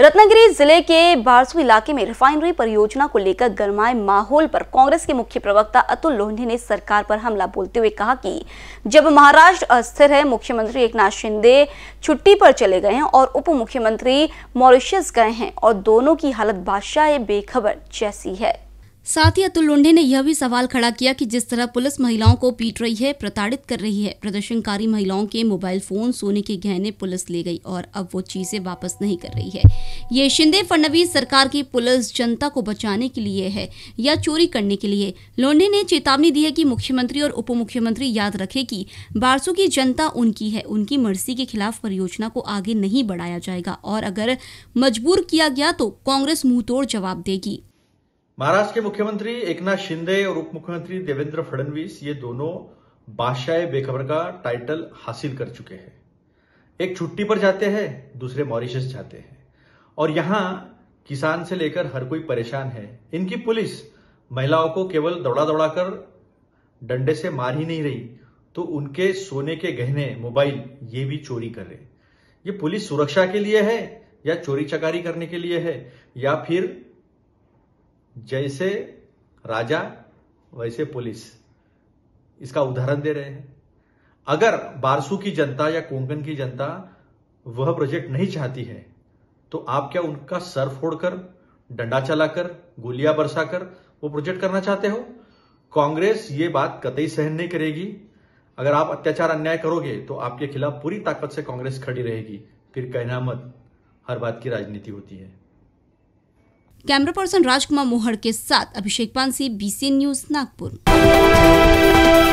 रत्नागिरी जिले के बारसू इलाके में रिफाइनरी परियोजना को लेकर गरमाए माहौल पर कांग्रेस के मुख्य प्रवक्ता अतुल लोहनी ने सरकार पर हमला बोलते हुए कहा कि जब महाराष्ट्र अस्थिर है मुख्यमंत्री एकनाथ शिंदे छुट्टी पर चले गए हैं और उप मुख्यमंत्री मॉरिशस गए हैं और दोनों की हालत बादशाह बेखबर जैसी है साथ ही अतुल लोंडे ने यह भी सवाल खड़ा किया कि जिस तरह पुलिस महिलाओं को पीट रही है प्रताड़ित कर रही है प्रदर्शनकारी महिलाओं के मोबाइल फोन सोने के गहने पुलिस ले गई और अब वो चीजें वापस नहीं कर रही है ये शिंदे फडणवीस सरकार की पुलिस जनता को बचाने के लिए है या चोरी करने के लिए लोंडे ने चेतावनी दी है कि मुख्यमंत्री और उप मुख्यमंत्री याद रखे कि बारसू की जनता उनकी है उनकी मर्जी के खिलाफ परियोजना को आगे नहीं बढ़ाया जाएगा और अगर मजबूर किया गया तो कांग्रेस मुंह तोड़ जवाब देगी महाराष्ट्र के मुख्यमंत्री एकनाथ शिंदे और उप मुख्यमंत्री देवेंद्र फडणवीस ये दोनों बादशाह बेखबर का टाइटल हासिल कर चुके हैं एक छुट्टी पर जाते हैं दूसरे मॉरिशस जाते हैं और यहां किसान से लेकर हर कोई परेशान है इनकी पुलिस महिलाओं को केवल दौड़ा दौड़ा कर डंडे से मार ही नहीं रही तो उनके सोने के गहने मोबाइल ये भी चोरी कर रहे ये पुलिस सुरक्षा के लिए है या चोरी चकारी करने के लिए है या फिर जैसे राजा वैसे पुलिस इसका उदाहरण दे रहे हैं अगर बारसू की जनता या कोंकण की जनता वह प्रोजेक्ट नहीं चाहती है तो आप क्या उनका सर फोड़कर डंडा चलाकर गोलियां बरसाकर वो प्रोजेक्ट करना चाहते हो कांग्रेस ये बात कतई सहन नहीं करेगी अगर आप अत्याचार अन्याय करोगे तो आपके खिलाफ पूरी ताकत से कांग्रेस खड़ी रहेगी फिर कहना मत हर बात की राजनीति होती है कैमरा पर्सन राजकुमार मोहड़ के साथ अभिषेक पानसी बीसी न्यूज नागपुर